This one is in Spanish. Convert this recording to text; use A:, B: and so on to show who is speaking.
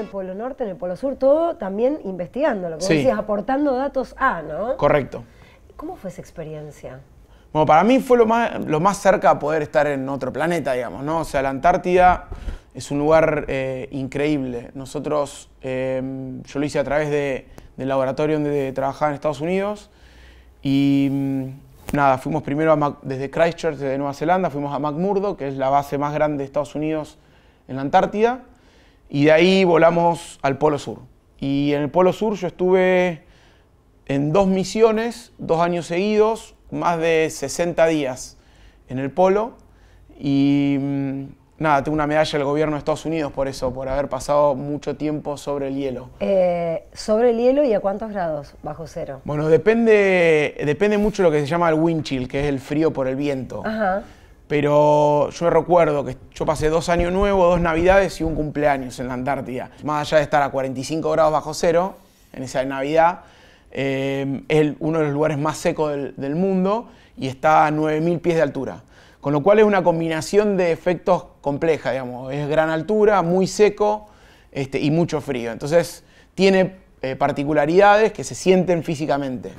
A: en el Polo Norte, en el Polo Sur, todo también investigando, lo decías, aportando datos a, ¿no? Correcto. ¿Cómo fue esa experiencia?
B: Bueno, para mí fue lo más, cerca a poder estar en otro planeta, digamos, ¿no? O sea, la Antártida es un lugar eh, increíble. Nosotros, em, yo lo hice a través del laboratorio donde trabajaba en Estados Unidos y mm, nada, fuimos primero desde Christchurch, desde Nueva Zelanda, fuimos a McMurdo, que es la base más grande de Estados Unidos en la Antártida, y de ahí volamos al Polo Sur. Y en el Polo Sur yo estuve en dos misiones, dos años seguidos, más de 60 días en el Polo. Y mm, nada, tengo una medalla del gobierno de Estados Unidos por eso, por haber pasado mucho tiempo sobre el hielo.
A: Eh, ¿Sobre el hielo y a cuántos grados bajo cero?
B: Bueno, depende, depende mucho de lo que se llama el wind chill, que es el frío por el viento pero yo recuerdo que yo pasé dos años nuevos, dos navidades y un cumpleaños en la Antártida. Más allá de estar a 45 grados bajo cero en esa Navidad, eh, es uno de los lugares más secos del, mundo y está a 9.000 pies de altura. Con lo cual es una combinación de efectos compleja, digamos. Es gran altura, muy seco este, y mucho frío. Entonces tiene eh, particularidades que se sienten físicamente.